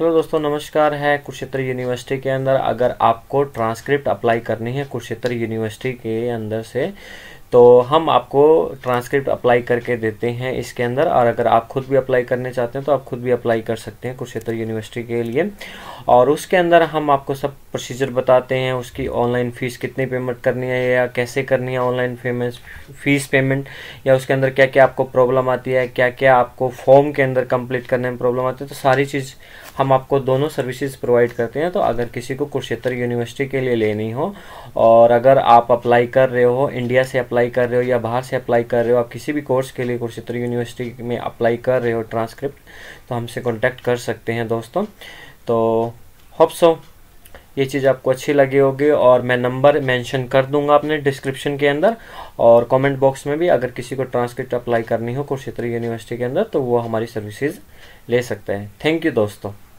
hello दोस्तों नमस्कार है कुरुक्षेत्र यूनिवर्सिटी के अंदर अगर आपको ट्रांसक्रिप्ट अप्लाई करनी है कुरुक्षेत्र यूनिवर्सिटी के अंदर से तो हम आपको ट्रांसक्रिप्ट अप्लाई करके देते हैं इसके अंदर और अगर आप खुद भी अप्लाई करने चाहते हैं तो आप खुद भी अप्लाई कर सकते हैं कुरुक्षेत्र यूनिवर्सिटी के लिए और उसके अंदर हम आपको सब प्रोसीजर बताते हैं उसकी ऑनलाइन फ़ीस कितनी पेमेंट करनी है या कैसे करनी है ऑनलाइन पेमेंट फ़ीस पेमेंट या उसके अंदर क्या क्या आपको प्रॉब्लम आती है क्या क्या आपको फॉर्म के अंदर कंप्लीट करने में प्रॉब्लम आती है तो सारी चीज़ हम आपको दोनों सर्विसेज प्रोवाइड करते हैं तो अगर किसी को कुरुक्षेत्र यूनिवर्सिटी के लिए लेनी हो और अगर आप अप्लाई कर रहे हो इंडिया से अप्लाई अप्लाई कर रहे हो या बाहर से अप्लाई कर रहे हो आप किसी भी कोर्स के लिए कुरुक्षेत्र यूनिवर्सिटी में अप्लाई कर रहे हो ट्रांसक्रिप्ट तो हमसे कॉन्टैक्ट कर सकते हैं दोस्तों तो होप सो ये चीज़ आपको अच्छी लगी होगी और मैं नंबर मेंशन कर दूंगा अपने डिस्क्रिप्शन के अंदर और कमेंट बॉक्स में भी अगर किसी को ट्रांसक्रिप्ट अप्लाई करनी हो कुरुक्षेत्र यूनिवर्सिटी के अंदर तो वो हमारी सर्विसेज ले सकते हैं थैंक यू दोस्तों